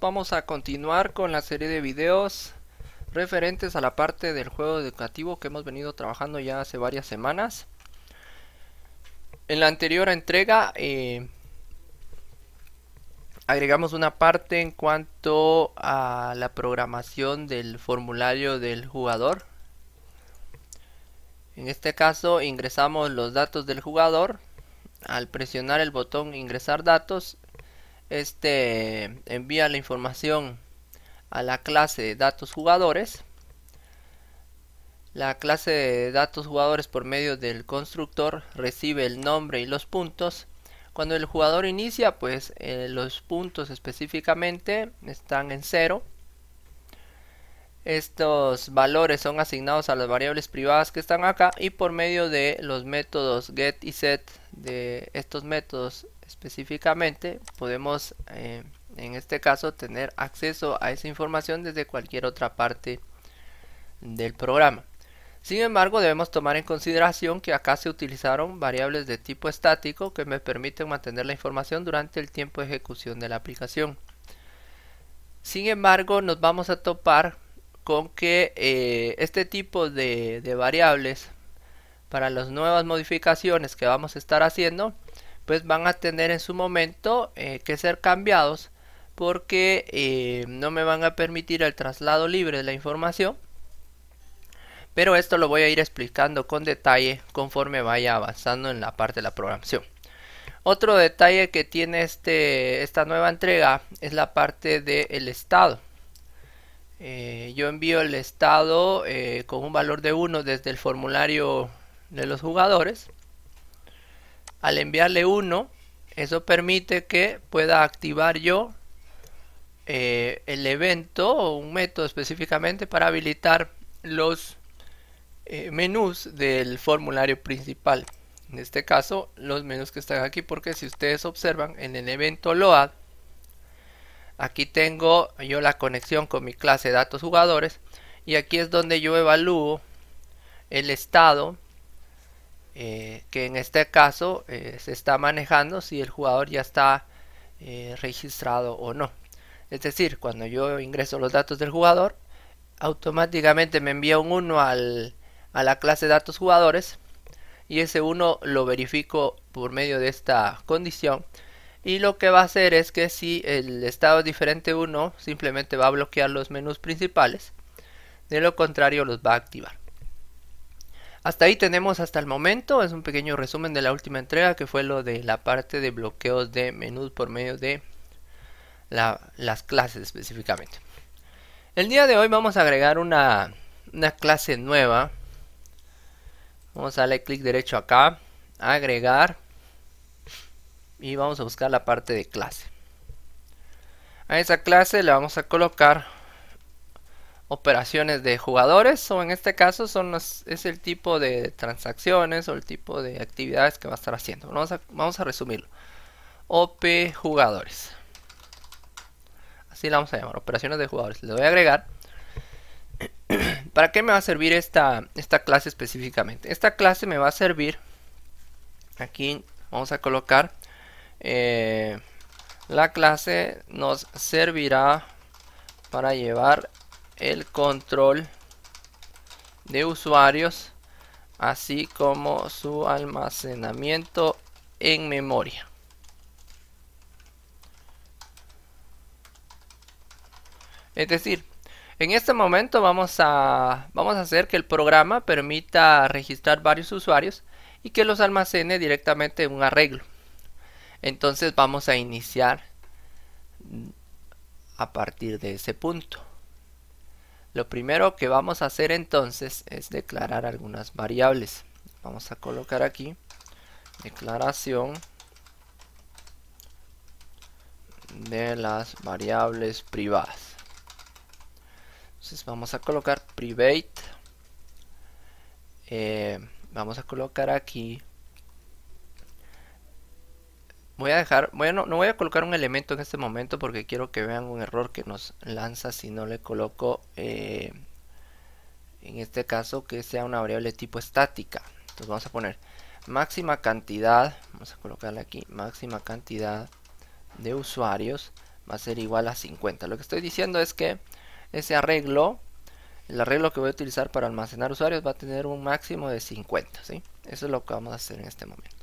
vamos a continuar con la serie de videos referentes a la parte del juego educativo que hemos venido trabajando ya hace varias semanas. En la anterior entrega eh, agregamos una parte en cuanto a la programación del formulario del jugador. En este caso ingresamos los datos del jugador. Al presionar el botón ingresar datos este envía la información a la clase de datos jugadores. La clase de datos jugadores por medio del constructor recibe el nombre y los puntos. Cuando el jugador inicia, pues eh, los puntos específicamente están en cero. Estos valores son asignados a las variables privadas que están acá y por medio de los métodos get y set de estos métodos específicamente podemos eh, en este caso tener acceso a esa información desde cualquier otra parte del programa. Sin embargo, debemos tomar en consideración que acá se utilizaron variables de tipo estático que me permiten mantener la información durante el tiempo de ejecución de la aplicación. Sin embargo, nos vamos a topar con que eh, este tipo de variables para las nuevas modificaciones que vamos a estar haciendo pues van a tener en su momento eh, que ser cambiados porque eh, no me van a permitir el traslado libre de la información. Pero esto lo voy a ir explicando con detalle conforme vaya avanzando en la parte de la programación. Otro detalle que tiene este, esta nueva entrega es la parte del estado. Eh, yo envío el estado con un valor de 1 desde el formulario de los jugadores al enviarle uno, eso permite que pueda activar yo eh, el evento o un método específicamente para habilitar los eh, menús del formulario principal. En este caso, los menús que están aquí, porque si ustedes observan en el evento LOAD, aquí tengo yo la conexión con mi clase datos jugadores y aquí es donde yo evalúo el estado eh, que en este caso eh, se está manejando si el jugador ya está eh, registrado o no. Es decir, cuando yo ingreso los datos del jugador, automáticamente me envía un 1 a la clase datos jugadores y ese 1 lo verifico por medio de esta condición. Y lo que va a hacer es que si el estado es diferente 1, simplemente va a bloquear los menús principales. De lo contrario, los va a activar. Hasta ahí tenemos hasta el momento, es un pequeño resumen de la última entrega que fue lo de la parte de bloqueos de menús por medio de las clases específicamente. El día de hoy vamos a agregar una, una clase nueva. Vamos a darle clic derecho acá, agregar y vamos a buscar la parte de clase. A esa clase le vamos a colocar operaciones de jugadores o en este caso son es el tipo de transacciones o el tipo de actividades que va a estar haciendo. Vamos a, vamos a resumirlo. OP jugadores. Así la vamos a llamar, operaciones de jugadores. Le voy a agregar. ¿Para qué me va a servir esta, esta clase específicamente? Esta clase me va a servir. Aquí vamos a colocar. Eh, la clase nos servirá para llevar el control de usuarios así como su almacenamiento en memoria. Es decir, en este momento vamos a, vamos a hacer que el programa permita registrar varios usuarios y que los almacene directamente en un arreglo. Entonces vamos a iniciar a partir de ese punto. Lo primero que vamos a hacer entonces es declarar algunas variables. Vamos a colocar aquí declaración de las variables privadas. Entonces vamos a colocar private. Eh, vamos a colocar aquí Voy a dejar, bueno, no voy a colocar un elemento en este momento porque quiero que vean un error que nos lanza si no le coloco, eh, en este caso, que sea una variable tipo estática. Entonces vamos a poner máxima cantidad, vamos a colocarle aquí, máxima cantidad de usuarios va a ser igual a 50. Lo que estoy diciendo es que ese arreglo, el arreglo que voy a utilizar para almacenar usuarios va a tener un máximo de 50, ¿sí? Eso es lo que vamos a hacer en este momento.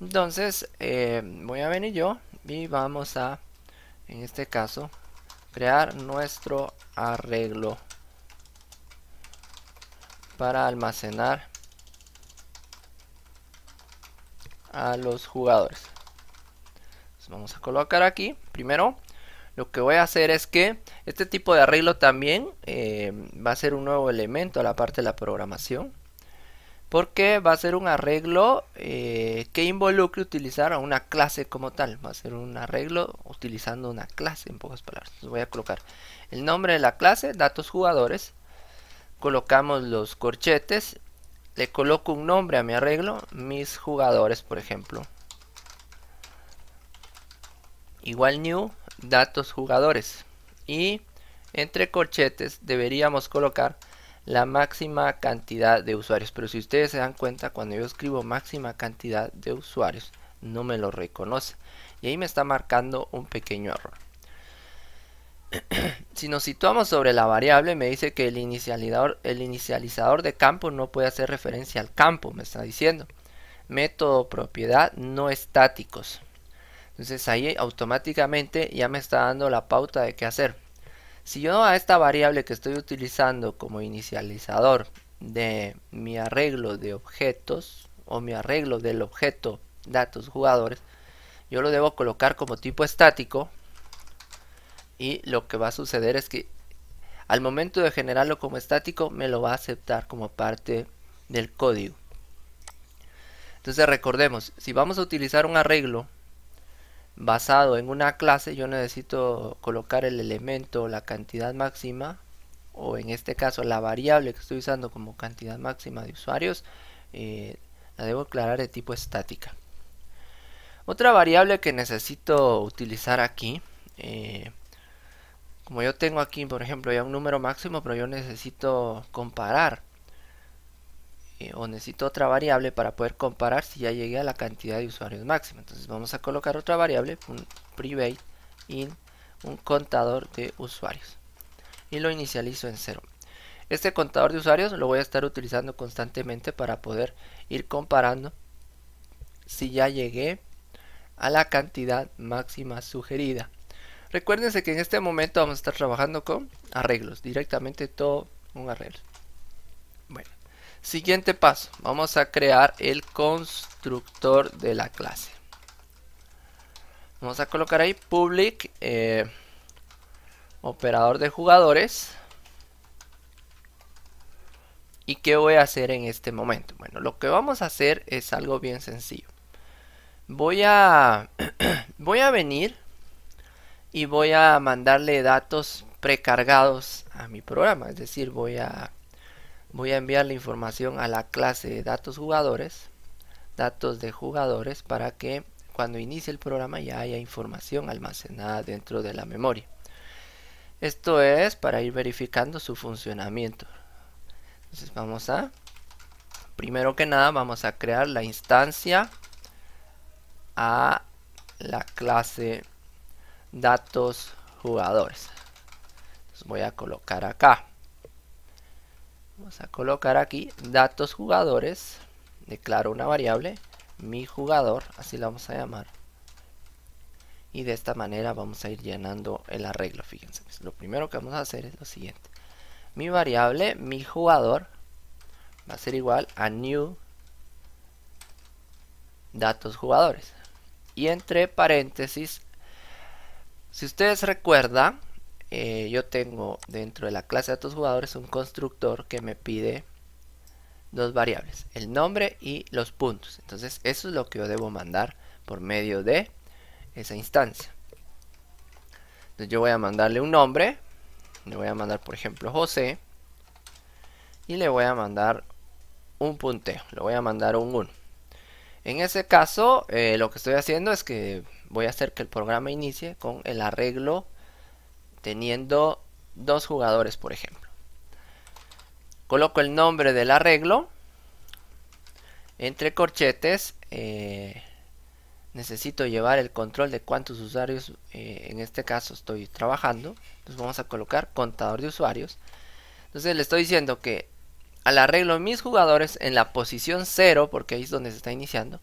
Entonces eh, voy a venir yo y vamos a, en este caso, crear nuestro arreglo para almacenar a los jugadores. vamos a colocar aquí. Primero, lo que voy a hacer es que este tipo de arreglo también eh, va a ser un nuevo elemento a la parte de la programación porque va a ser un arreglo eh, que involucre utilizar a una clase como tal. Va a ser un arreglo utilizando una clase, en pocas palabras. voy a colocar el nombre de la clase, datos jugadores. Colocamos los corchetes. Le coloco un nombre a mi arreglo, mis jugadores, por ejemplo. Igual new, datos jugadores. Y entre corchetes deberíamos colocar la máxima cantidad de usuarios. Pero si ustedes se dan cuenta, cuando yo escribo máxima cantidad de usuarios, no me lo reconoce. Y ahí me está marcando un pequeño error. si nos situamos sobre la variable, me dice que el inicializador, el inicializador de campo no puede hacer referencia al campo, me está diciendo. Método propiedad no estáticos. Entonces ahí automáticamente ya me está dando la pauta de qué hacer. Si yo a esta variable que estoy utilizando como inicializador de mi arreglo de objetos o mi arreglo del objeto datos jugadores, yo lo debo colocar como tipo estático y lo que va a suceder es que al momento de generarlo como estático me lo va a aceptar como parte del código. Entonces recordemos, si vamos a utilizar un arreglo basado en una clase yo necesito colocar el elemento la cantidad máxima o en este caso la variable que estoy usando como cantidad máxima de usuarios eh, la debo declarar de tipo estática otra variable que necesito utilizar aquí eh, como yo tengo aquí por ejemplo ya un número máximo pero yo necesito comparar eh, o necesito otra variable para poder comparar si ya llegué a la cantidad de usuarios máxima. Entonces vamos a colocar otra variable, un private in un contador de usuarios y lo inicializo en cero Este contador de usuarios lo voy a estar utilizando constantemente para poder ir comparando si ya llegué a la cantidad máxima sugerida. Recuérdense que en este momento vamos a estar trabajando con arreglos, directamente todo un arreglo. Bueno, Siguiente paso, vamos a crear el constructor de la clase. Vamos a colocar ahí public eh, operador de jugadores. ¿Y qué voy a hacer en este momento? Bueno, lo que vamos a hacer es algo bien sencillo. Voy a, voy a venir y voy a mandarle datos precargados a mi programa. Es decir, voy a voy a enviar la información a la clase de datos jugadores, datos de jugadores, para que cuando inicie el programa ya haya información almacenada dentro de la memoria. Esto es para ir verificando su funcionamiento. Entonces vamos a, primero que nada, vamos a crear la instancia a la clase datos jugadores. voy a colocar acá. Vamos a colocar aquí datos jugadores. Declaro una variable, mi jugador, así la vamos a llamar. Y de esta manera vamos a ir llenando el arreglo, fíjense. Pues, lo primero que vamos a hacer es lo siguiente. Mi variable, mi jugador, va a ser igual a new datos jugadores. Y entre paréntesis, si ustedes recuerdan, eh, yo tengo dentro de la clase de datos jugadores un constructor que me pide dos variables, el nombre y los puntos. Entonces eso es lo que yo debo mandar por medio de esa instancia. Entonces yo voy a mandarle un nombre, le voy a mandar por ejemplo José y le voy a mandar un punteo, le voy a mandar un 1. En ese caso eh, lo que estoy haciendo es que voy a hacer que el programa inicie con el arreglo teniendo dos jugadores, por ejemplo. Coloco el nombre del arreglo. Entre corchetes, eh, necesito llevar el control de cuántos usuarios, eh, en este caso estoy trabajando. Entonces vamos a colocar contador de usuarios. Entonces le estoy diciendo que al arreglo mis jugadores en la posición 0, porque ahí es donde se está iniciando,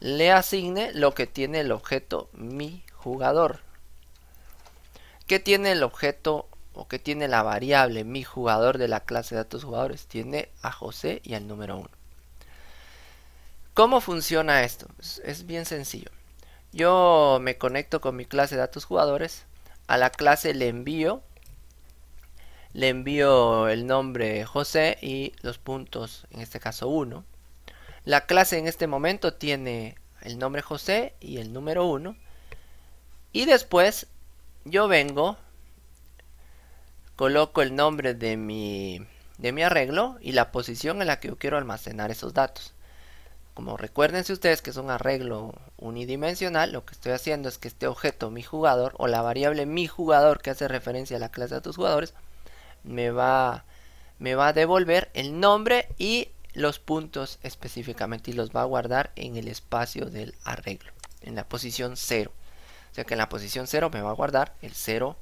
le asigne lo que tiene el objeto mi jugador. ¿Qué tiene el objeto o qué tiene la variable mi jugador de la clase de datos jugadores? Tiene a José y al número 1. ¿Cómo funciona esto? Es, bien sencillo. Yo me conecto con mi clase de datos jugadores. A la clase le envío le envío el nombre José y los puntos, en este caso 1. La clase en este momento tiene el nombre José y el número 1. Y después yo vengo, coloco el nombre de mi, de mi arreglo y la posición en la que yo quiero almacenar esos datos. Como recuérdense ustedes que es un arreglo unidimensional, lo que estoy haciendo es que este objeto, mi jugador, o la variable mi jugador que hace referencia a la clase de tus jugadores, me va, me va a devolver el nombre y los puntos específicamente y los va a guardar en el espacio del arreglo, en la posición 0 que en la posición 0 me va a guardar el 0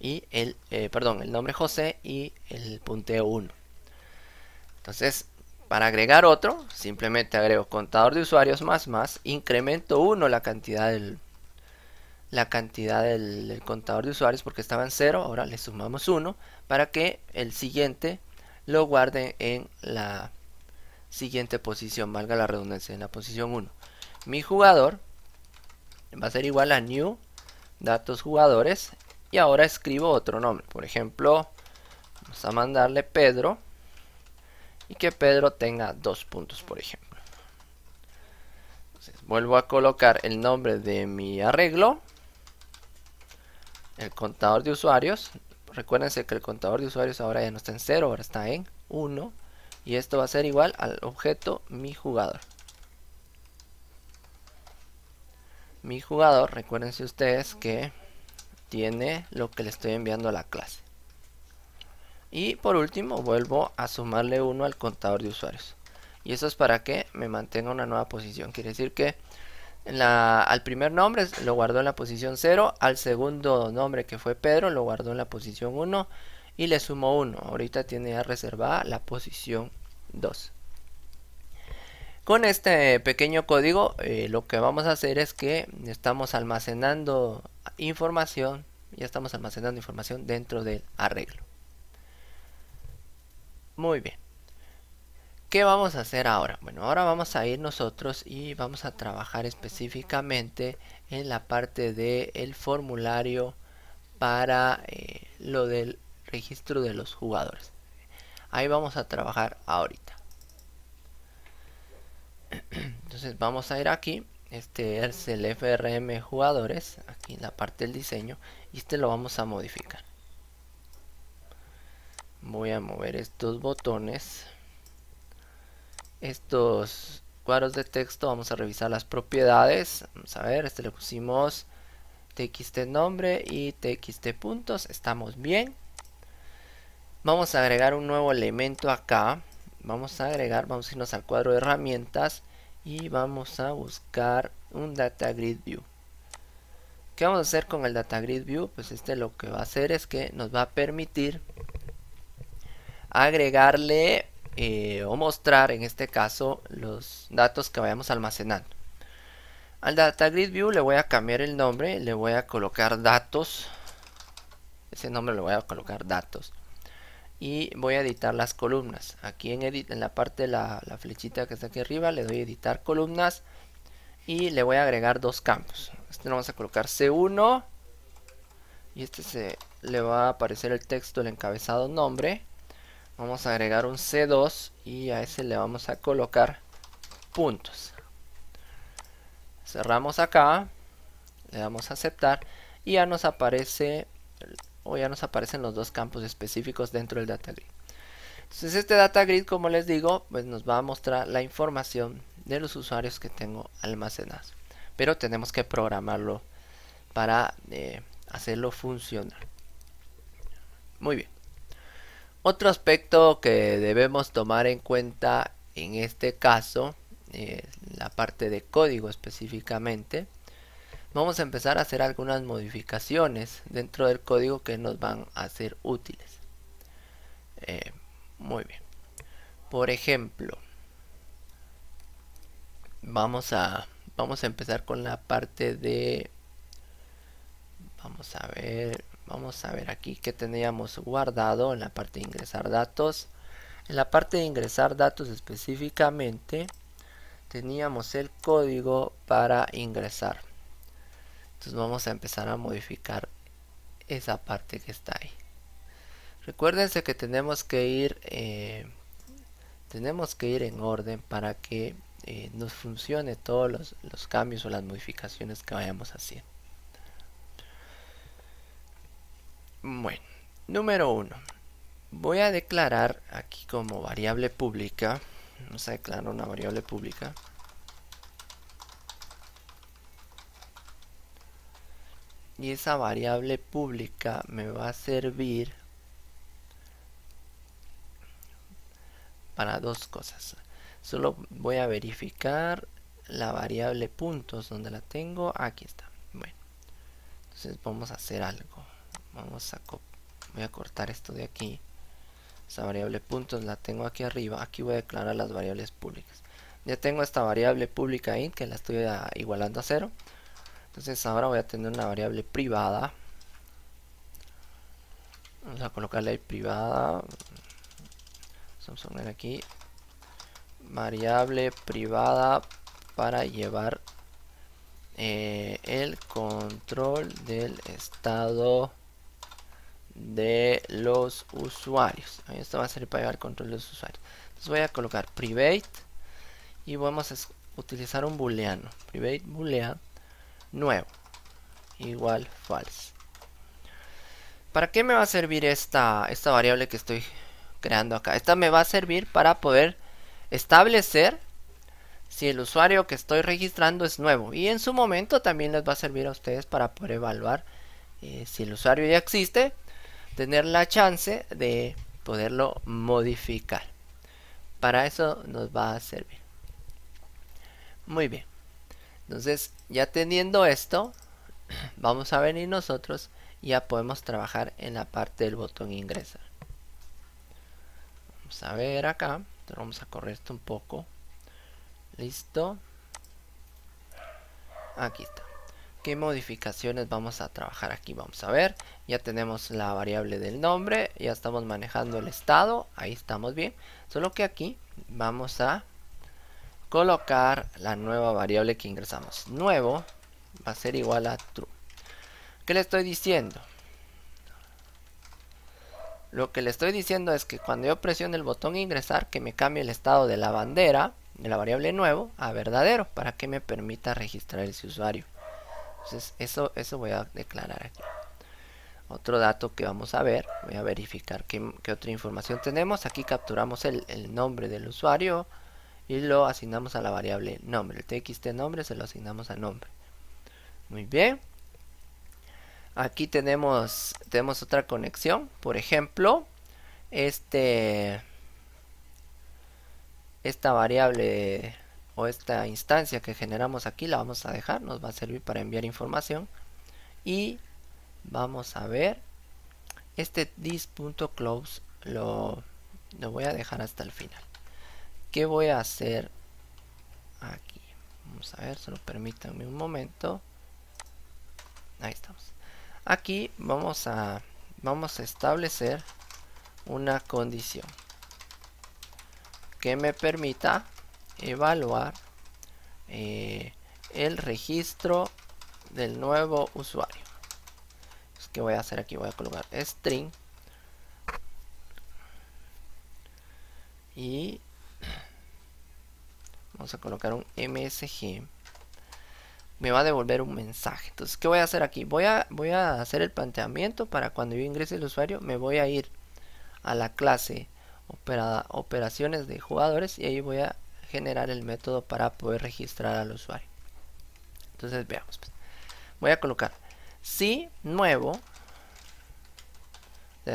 y el, eh, perdón, el nombre José y el punteo 1. Entonces, para agregar otro, simplemente agrego contador de usuarios más más, incremento 1 la cantidad del la cantidad del, del contador de usuarios porque estaba en 0, ahora le sumamos 1 para que el siguiente lo guarde en la siguiente posición, valga la redundancia, en la posición 1. Mi jugador va a ser igual a new datos jugadores y ahora escribo otro nombre por ejemplo vamos a mandarle Pedro y que Pedro tenga dos puntos por ejemplo vuelvo a colocar el nombre de mi arreglo el contador de usuarios recuérdense que el contador de usuarios ahora ya no está en 0 ahora está en 1 y esto va a ser igual al objeto mi jugador mi jugador, recuérdense ustedes que tiene lo que le estoy enviando a la clase. Y por último vuelvo a sumarle uno al contador de usuarios. Y eso es para que me mantenga una nueva posición. Quiere decir que la, al primer nombre lo guardó en la posición 0, al segundo nombre que fue Pedro lo guardó en la posición 1 y le sumo 1. Ahorita tiene ya reservada la posición 2. Con este pequeño código eh, lo que vamos a hacer es que estamos almacenando información, ya estamos almacenando información dentro del arreglo. Muy bien. ¿Qué vamos a hacer ahora? Bueno, ahora vamos a ir nosotros y vamos a trabajar específicamente en la parte del formulario para eh, lo del registro de los jugadores. Ahí vamos a trabajar ahorita entonces vamos a ir aquí este es el frm jugadores aquí en la parte del diseño y este lo vamos a modificar voy a mover estos botones estos cuadros de texto vamos a revisar las propiedades vamos a ver este le pusimos txt nombre y txt puntos estamos bien vamos a agregar un nuevo elemento acá vamos a agregar, vamos a irnos al cuadro de herramientas y vamos a buscar un data grid view. ¿Qué vamos a hacer con el data grid view? Pues este lo que va a hacer es que nos va a permitir agregarle eh, o mostrar en este caso los datos que vayamos almacenando. Al data grid view le voy a cambiar el nombre, le voy a colocar datos. Ese nombre le voy a colocar datos y voy a editar las columnas aquí en, edit, en la parte de la, flechita que está aquí arriba le doy a editar columnas y le voy a agregar dos campos este lo vamos a colocar C1 y este se le va a aparecer el texto el encabezado nombre vamos a agregar un C2 y a ese le vamos a colocar puntos cerramos acá le damos a aceptar y ya nos aparece o ya nos aparecen los dos campos específicos dentro del data grid. Entonces este data grid, como les digo, pues nos va a mostrar la información de los usuarios que tengo almacenados. Pero tenemos que programarlo para eh, hacerlo funcionar. Muy bien. Otro aspecto que debemos tomar en cuenta en este caso, es eh, la parte de código específicamente, vamos a empezar a hacer algunas modificaciones dentro del código que nos van a ser útiles. Eh, muy bien. Por ejemplo, vamos a, vamos a empezar con la parte de... Vamos a ver, vamos a ver aquí que teníamos guardado en la parte de ingresar datos. En la parte de ingresar datos específicamente, teníamos el código para ingresar entonces vamos a empezar a modificar esa parte que está ahí. Recuérdense que tenemos que ir, eh, tenemos que ir en orden para que eh, nos funcione todos los, los cambios o las modificaciones que vayamos haciendo. Bueno, número uno, Voy a declarar aquí como variable pública. Vamos a declarar una variable pública. y esa variable pública me va a servir para dos cosas solo voy a verificar la variable puntos donde la tengo aquí está bueno entonces vamos a hacer algo vamos a voy a cortar esto de aquí esa variable puntos la tengo aquí arriba aquí voy a declarar las variables públicas ya tengo esta variable pública int que la estoy ah, igualando a cero entonces ahora voy a tener una variable privada. Vamos a colocarle ahí privada. Vamos a poner aquí. Variable privada para llevar eh, el control del estado de los usuarios. Esto va a ser para llevar el control de los usuarios. Entonces voy a colocar private y vamos a utilizar un booleano. Private boolean nuevo. Igual false. ¿Para qué me va a servir esta, esta variable que estoy creando acá? Esta me va a servir para poder establecer si el usuario que estoy registrando es nuevo. Y en su momento también les va a servir a ustedes para poder evaluar eh, si el usuario ya existe, tener la chance de poderlo modificar. Para eso nos va a servir. Muy bien. Entonces, ya teniendo esto, vamos a venir nosotros y ya podemos trabajar en la parte del botón ingresar. Vamos a ver acá, vamos a correr esto un poco. Listo. Aquí está. ¿Qué modificaciones vamos a trabajar aquí? Vamos a ver. Ya tenemos la variable del nombre. Ya estamos manejando el estado. Ahí estamos bien. Solo que aquí vamos a colocar la nueva variable que ingresamos. Nuevo va a ser igual a true. ¿Qué le estoy diciendo? Lo que le estoy diciendo es que cuando yo presione el botón ingresar, que me cambie el estado de la bandera, de la variable nuevo, a verdadero, para que me permita registrar ese usuario. Entonces, eso, eso voy a declarar aquí. Otro dato que vamos a ver, voy a verificar qué, qué otra información tenemos. Aquí capturamos el, el nombre del usuario, y lo asignamos a la variable nombre. El txt nombre se lo asignamos a nombre. Muy bien. Aquí tenemos, tenemos otra conexión. Por ejemplo, este, esta variable o esta instancia que generamos aquí la vamos a dejar. Nos va a servir para enviar información. Y vamos a ver. Este this.close lo, lo voy a dejar hasta el final voy a hacer aquí? Vamos a ver, solo permítanme un momento. Ahí estamos. Aquí vamos a, vamos a establecer una condición que me permita evaluar eh, el registro del nuevo usuario. es pues, que voy a hacer aquí? Voy a colocar string y Vamos a colocar un MSG. Me va a devolver un mensaje. Entonces, ¿qué voy a hacer aquí? Voy a, voy a hacer el planteamiento para cuando yo ingrese el usuario. Me voy a ir a la clase operaciones de jugadores y ahí voy a generar el método para poder registrar al usuario. Entonces, veamos. Pues, voy a colocar si nuevo.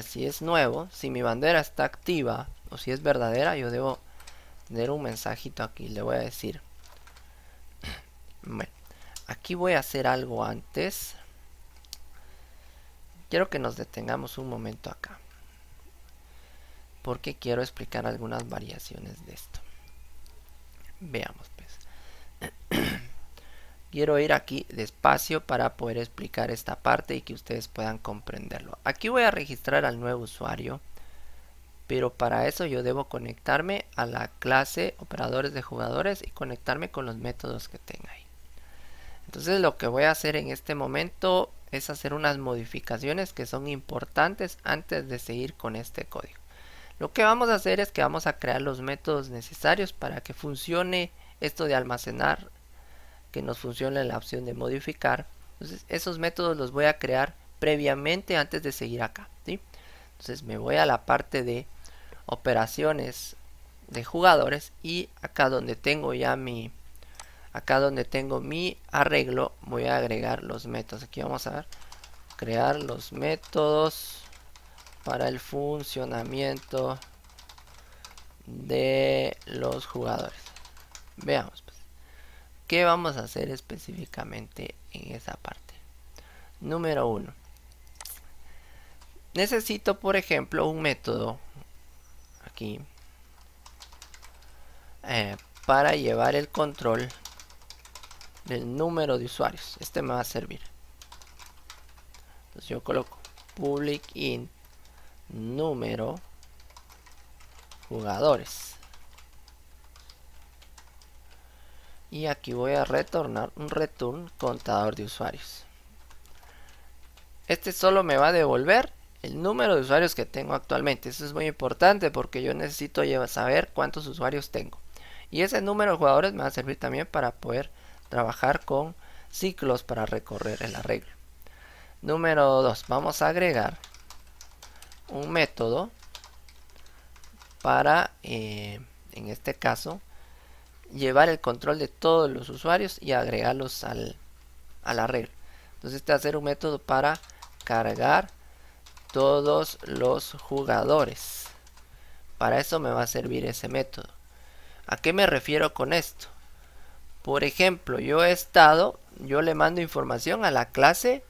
si es nuevo, si mi bandera está activa o si es verdadera, yo debo un mensajito aquí, le voy a decir. Bueno, aquí voy a hacer algo antes. Quiero que nos detengamos un momento acá. Porque quiero explicar algunas variaciones de esto. Veamos pues. quiero ir aquí despacio para poder explicar esta parte y que ustedes puedan comprenderlo. Aquí voy a registrar al nuevo usuario pero para eso yo debo conectarme a la clase operadores de jugadores y conectarme con los métodos que tenga ahí. Entonces lo que voy a hacer en este momento es hacer unas modificaciones que son importantes antes de seguir con este código. Lo que vamos a hacer es que vamos a crear los métodos necesarios para que funcione esto de almacenar, que nos funcione la opción de modificar. Entonces esos métodos los voy a crear previamente antes de seguir acá. Entonces me voy a la parte de operaciones de jugadores y acá donde tengo ya mi acá donde tengo mi arreglo voy a agregar los métodos aquí vamos a crear los métodos para el funcionamiento de los jugadores veamos pues, qué vamos a hacer específicamente en esa parte número 1 necesito por ejemplo un método aquí eh, para llevar el control del número de usuarios. Este me va a servir. Entonces yo coloco public in número jugadores. Y aquí voy a retornar un return contador de usuarios. Este solo me va a devolver el número de usuarios que tengo actualmente. Eso es muy importante porque yo necesito saber cuántos usuarios tengo. Y ese número de jugadores me va a servir también para poder trabajar con ciclos para recorrer el arreglo. Número 2. Vamos a agregar un método para, eh, en este caso, llevar el control de todos los usuarios y agregarlos al, al arreglo. Entonces este va a ser un método para cargar todos los jugadores. Para eso me va a servir ese método. ¿A qué me refiero con esto? Por ejemplo, yo he estado, yo le mando información a la clase,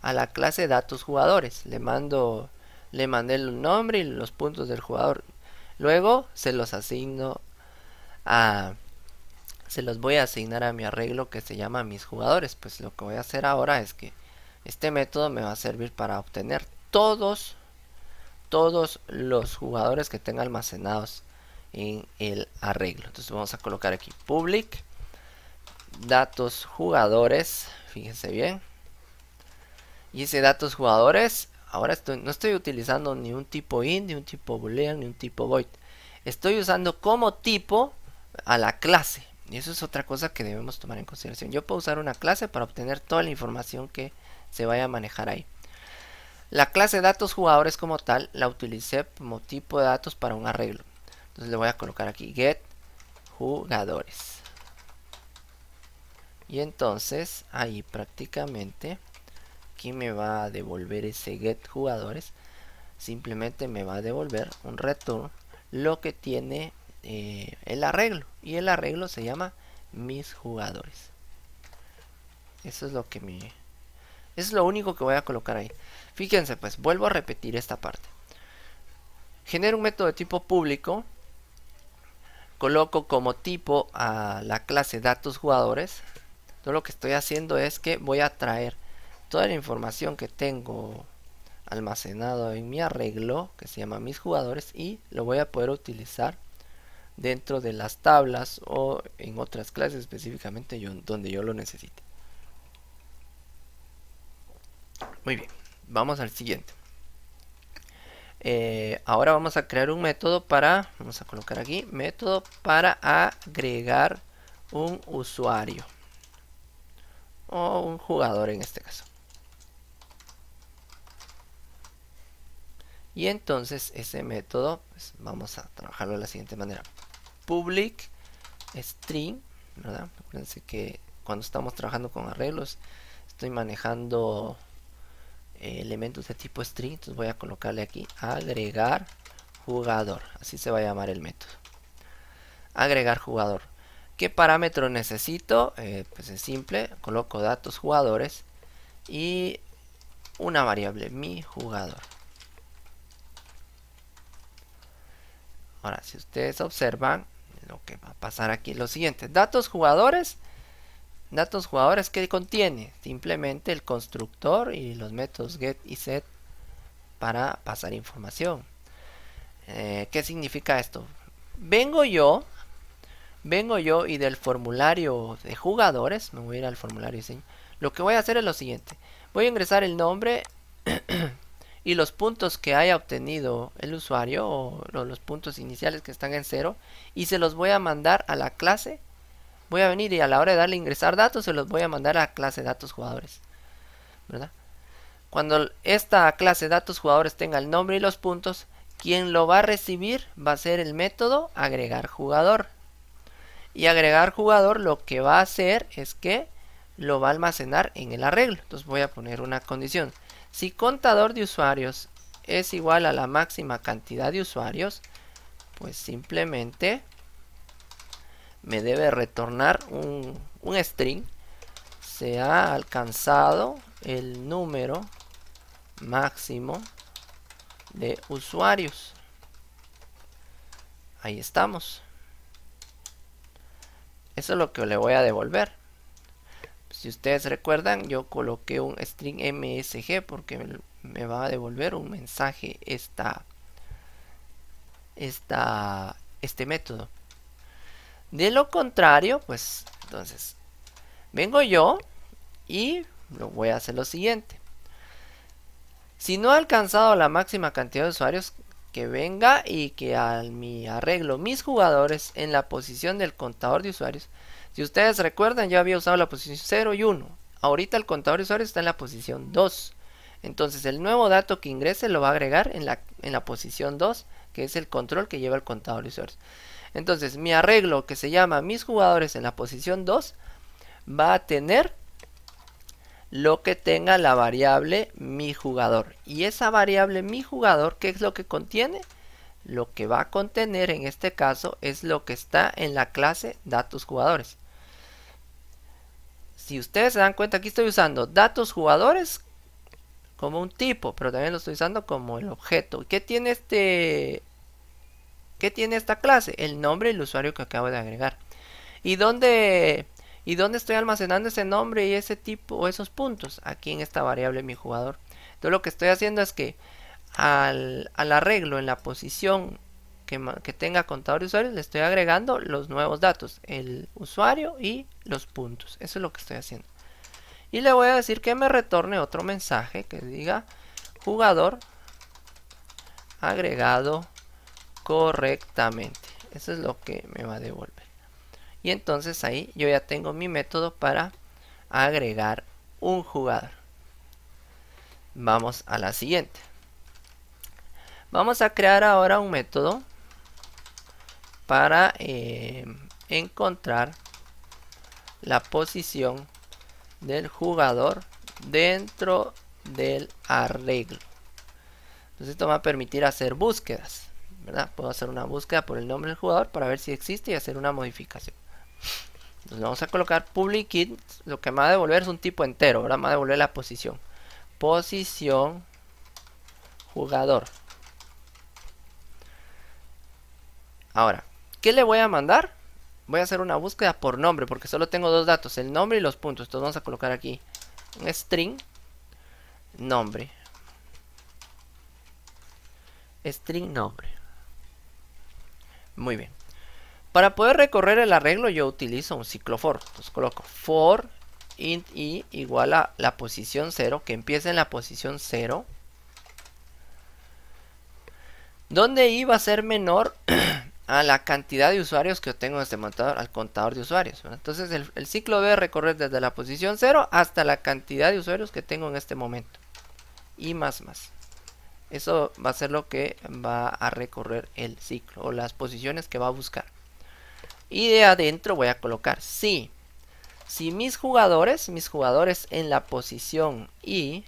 a la clase datos jugadores. Le mando, le mandé el nombre y los puntos del jugador. Luego se los asigno a, se los voy a asignar a mi arreglo que se llama mis jugadores. Pues lo que voy a hacer ahora es que este método me va a servir para obtener todos, todos los jugadores que tengan almacenados en el arreglo. Entonces vamos a colocar aquí public, datos jugadores, fíjense bien. Y ese datos jugadores, ahora estoy, no estoy utilizando ni un tipo int, ni un tipo boolean, ni un tipo void. Estoy usando como tipo a la clase. Y eso es otra cosa que debemos tomar en consideración. Yo puedo usar una clase para obtener toda la información que se vaya a manejar ahí. La clase datos jugadores como tal la utilicé como tipo de datos para un arreglo. Entonces le voy a colocar aquí get jugadores. Y entonces ahí prácticamente aquí me va a devolver ese get jugadores. Simplemente me va a devolver un return lo que tiene eh, el arreglo. Y el arreglo se llama mis jugadores. Eso es lo que me es lo único que voy a colocar ahí. Fíjense pues, vuelvo a repetir esta parte. Genero un método de tipo público. Coloco como tipo a la clase datos jugadores. Todo lo que estoy haciendo es que voy a traer toda la información que tengo almacenada en mi arreglo que se llama mis jugadores y lo voy a poder utilizar dentro de las tablas o en otras clases específicamente yo, donde yo lo necesite. Muy bien, vamos al siguiente. Eh, ahora vamos a crear un método para, vamos a colocar aquí, método para agregar un usuario. O un jugador en este caso. Y entonces ese método, pues, vamos a trabajarlo de la siguiente manera. Public string, ¿verdad? Acuérdense que cuando estamos trabajando con arreglos, estoy manejando elementos de tipo string, entonces voy a colocarle aquí agregar jugador, así se va a llamar el método. Agregar jugador. ¿Qué parámetro necesito? Eh, pues es simple, coloco datos jugadores y una variable, mi jugador. Ahora, si ustedes observan, lo que va a pasar aquí es lo siguiente. Datos jugadores Datos jugadores que contiene simplemente el constructor y los métodos get y set para pasar información. Eh, ¿Qué significa esto? Vengo yo, vengo yo y del formulario de jugadores, me voy a ir al formulario diseño. Lo que voy a hacer es lo siguiente: voy a ingresar el nombre y los puntos que haya obtenido el usuario o los puntos iniciales que están en cero y se los voy a mandar a la clase voy a venir y a la hora de darle ingresar datos se los voy a mandar a clase datos jugadores. Cuando esta clase datos jugadores tenga el nombre y los puntos, quien lo va a recibir va a ser el método agregar jugador. Y agregar jugador lo que va a hacer es que lo va a almacenar en el arreglo. Entonces voy a poner una condición. Si contador de usuarios es igual a la máxima cantidad de usuarios, pues simplemente me debe retornar un, string. Se ha alcanzado el número máximo de usuarios. Ahí estamos. Eso es lo que le voy a devolver. Si ustedes recuerdan, yo coloqué un string msg porque me va a devolver un mensaje esta, esta, este método. De lo contrario, pues entonces vengo yo y lo voy a hacer lo siguiente. Si no ha alcanzado la máxima cantidad de usuarios, que venga y que al mi arreglo mis jugadores en la posición del contador de usuarios. Si ustedes recuerdan, yo había usado la posición 0 y 1. Ahorita el contador de usuarios está en la posición 2. Entonces el nuevo dato que ingrese lo va a agregar en la, en la posición 2, que es el control que lleva el contador de usuarios. Entonces mi arreglo que se llama mis jugadores en la posición 2 va a tener lo que tenga la variable mi jugador. Y esa variable mi jugador, ¿qué es lo que contiene? Lo que va a contener en este caso es lo que está en la clase datos jugadores. Si ustedes se dan cuenta, aquí estoy usando datos jugadores como un tipo, pero también lo estoy usando como el objeto. ¿Qué tiene este ¿Qué tiene esta clase? El nombre y el usuario que acabo de agregar. ¿Y dónde, ¿Y dónde estoy almacenando ese nombre y ese tipo o esos puntos? Aquí en esta variable mi jugador. Entonces lo que estoy haciendo es que al, arreglo en la posición que, que tenga contador de usuarios le estoy agregando los nuevos datos. El usuario y los puntos. Eso es lo que estoy haciendo. Y le voy a decir que me retorne otro mensaje que diga jugador agregado correctamente. Eso es lo que me va a devolver. Y entonces ahí yo ya tengo mi método para agregar un jugador. Vamos a la siguiente. Vamos a crear ahora un método para eh, encontrar la posición del jugador dentro del arreglo. Entonces esto va a permitir hacer búsquedas. Puedo hacer una búsqueda por el nombre del jugador para ver si existe y hacer una modificación. Entonces vamos a colocar public lo que me va a devolver es un tipo entero, ahora me va a devolver la posición. Posición jugador. Ahora, ¿qué le voy a mandar? Voy a hacer una búsqueda por nombre porque solo tengo dos datos, el nombre y los puntos. Entonces vamos a colocar aquí un string nombre. String nombre. Muy bien. Para poder recorrer el arreglo yo utilizo un ciclo for. Entonces coloco for int i igual a la posición 0, que empieza en la posición 0. Donde i va a ser menor a la cantidad de usuarios que tengo en este montador, al contador de usuarios. Entonces el, ciclo debe recorrer desde la posición 0 hasta la cantidad de usuarios que tengo en este momento. Y más más. Eso va a ser lo que va a recorrer el ciclo o las posiciones que va a buscar. Y de adentro voy a colocar si. Si mis jugadores, mis jugadores en la posición Y.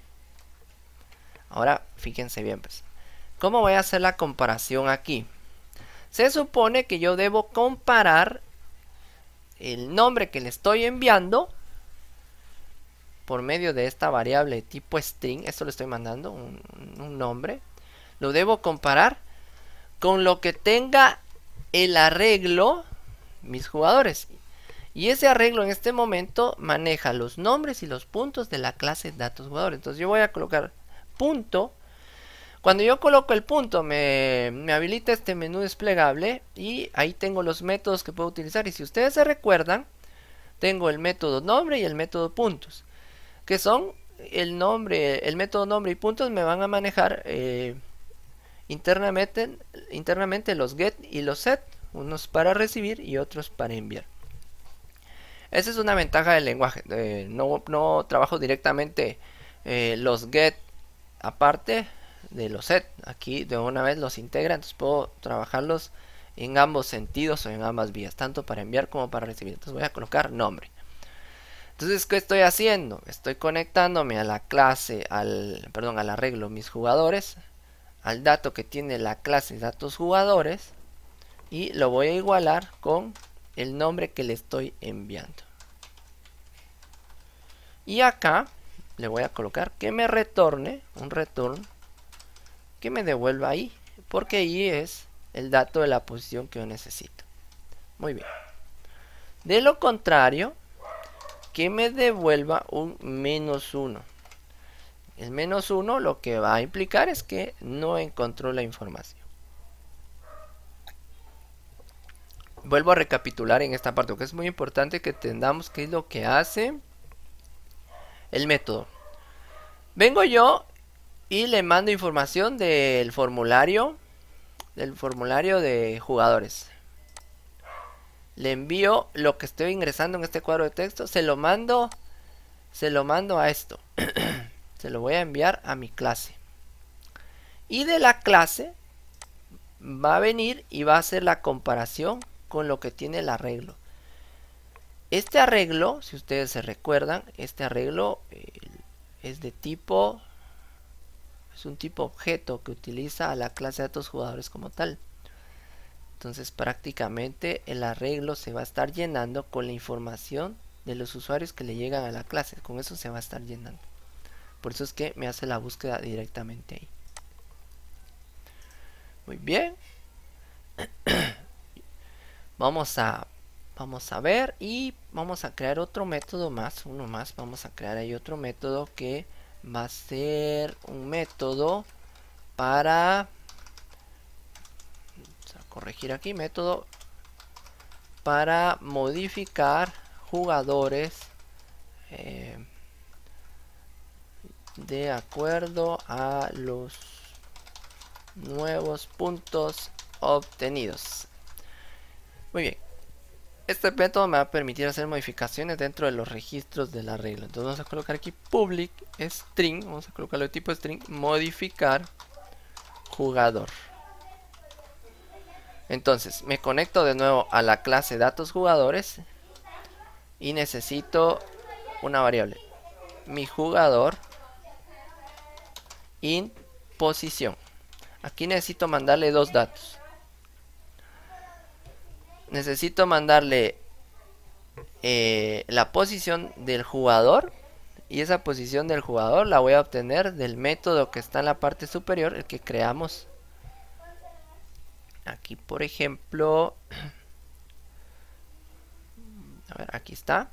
Ahora fíjense bien pues. ¿Cómo voy a hacer la comparación aquí? Se supone que yo debo comparar el nombre que le estoy enviando por medio de esta variable tipo string, esto le estoy mandando un, nombre, lo debo comparar con lo que tenga el arreglo mis jugadores. Y ese arreglo en este momento maneja los nombres y los puntos de la clase datos jugadores. Entonces yo voy a colocar punto. Cuando yo coloco el punto me, me habilita este menú desplegable y ahí tengo los métodos que puedo utilizar. Y si ustedes se recuerdan, tengo el método nombre y el método puntos que son el nombre, el método nombre y puntos me van a manejar eh, internamente, internamente los get y los set, unos para recibir y otros para enviar. Esa es una ventaja del lenguaje, no, no, trabajo directamente eh, los get aparte de los set, aquí de una vez los integra, entonces puedo trabajarlos en ambos sentidos o en ambas vías, tanto para enviar como para recibir. Entonces voy a colocar nombre. Entonces, ¿qué estoy haciendo? Estoy conectándome a la clase, al, perdón, al arreglo mis jugadores, al dato que tiene la clase datos jugadores y lo voy a igualar con el nombre que le estoy enviando. Y acá le voy a colocar que me retorne, un return, que me devuelva ahí, porque ahí es el dato de la posición que yo necesito. Muy bien. De lo contrario, que me devuelva un menos 1. El menos 1 lo que va a implicar es que no encontró la información. Vuelvo a recapitular en esta parte, porque es muy importante que entendamos qué es lo que hace el método. Vengo yo y le mando información del formulario del formulario de jugadores le envío lo que estoy ingresando en este cuadro de texto, se lo mando, se lo mando a esto, se lo voy a enviar a mi clase. Y de la clase va a venir y va a hacer la comparación con lo que tiene el arreglo. Este arreglo, si ustedes se recuerdan, este arreglo eh, es de tipo, es un tipo objeto que utiliza a la clase de datos jugadores como tal. Entonces prácticamente el arreglo se va a estar llenando con la información de los usuarios que le llegan a la clase. Con eso se va a estar llenando. Por eso es que me hace la búsqueda directamente ahí. Muy bien. vamos a vamos a ver y vamos a crear otro método más, uno más, vamos a crear ahí otro método que va a ser un método para corregir aquí, método para modificar jugadores eh, de acuerdo a los nuevos puntos obtenidos. Muy bien. Este método me va a permitir hacer modificaciones dentro de los registros de la regla. Entonces vamos a colocar aquí public string, vamos a colocarlo de tipo string, modificar jugador. Entonces, me conecto de nuevo a la clase datos jugadores y necesito una variable. Mi jugador in posición. Aquí necesito mandarle dos datos. Necesito mandarle eh, la posición del jugador y esa posición del jugador la voy a obtener del método que está en la parte superior, el que creamos Aquí, por ejemplo, a ver, aquí está.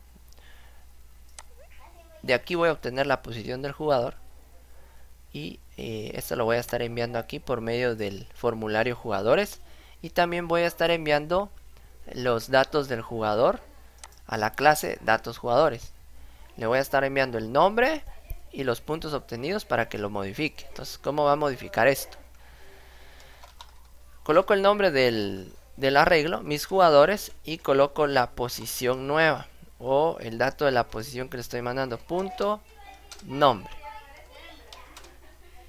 De aquí voy a obtener la posición del jugador. Y eh, esto lo voy a estar enviando aquí por medio del formulario jugadores. Y también voy a estar enviando los datos del jugador a la clase datos jugadores. Le voy a estar enviando el nombre y los puntos obtenidos para que lo modifique. Entonces, ¿cómo va a modificar esto? Coloco el nombre del, del arreglo, mis jugadores y coloco la posición nueva o el dato de la posición que le estoy mandando. Punto nombre.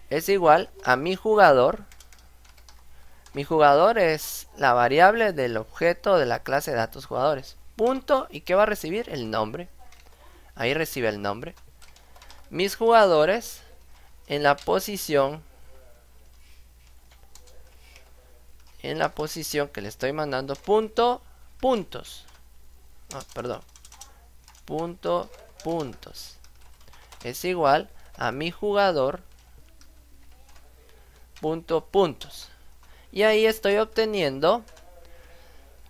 Es igual a mi jugador. Mi jugador es la variable del objeto de la clase de datos jugadores. Punto y que va a recibir el nombre. Ahí recibe el nombre. Mis jugadores en la posición en la posición que le estoy mandando punto, puntos. Ah, perdón. Punto, puntos. Es igual a mi jugador punto, puntos. Y ahí estoy obteniendo...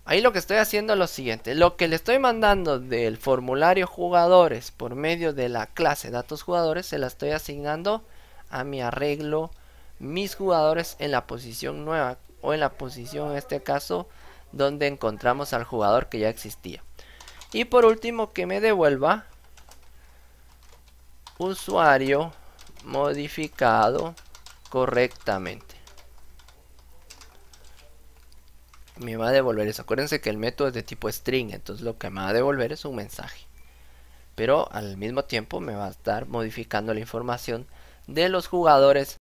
Ahí lo que estoy haciendo es lo siguiente. Lo que le estoy mandando del formulario jugadores por medio de la clase datos jugadores se la estoy asignando a mi arreglo mis jugadores en la posición nueva o en la posición en este caso donde encontramos al jugador que ya existía. Y por último que me devuelva usuario modificado correctamente. Me va a devolver eso. Acuérdense que el método es de tipo string, entonces lo que me va a devolver es un mensaje. Pero al mismo tiempo me va a estar modificando la información de los jugadores